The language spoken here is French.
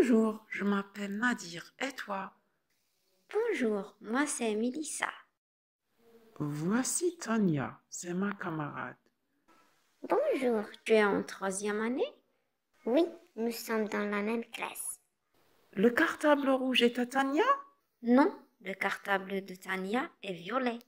Bonjour, je m'appelle Nadir. Et toi Bonjour, moi c'est Melissa. Voici Tania, c'est ma camarade. Bonjour, tu es en troisième année Oui, nous sommes dans la même classe. Le cartable rouge est à Tania Non, le cartable de Tania est violet.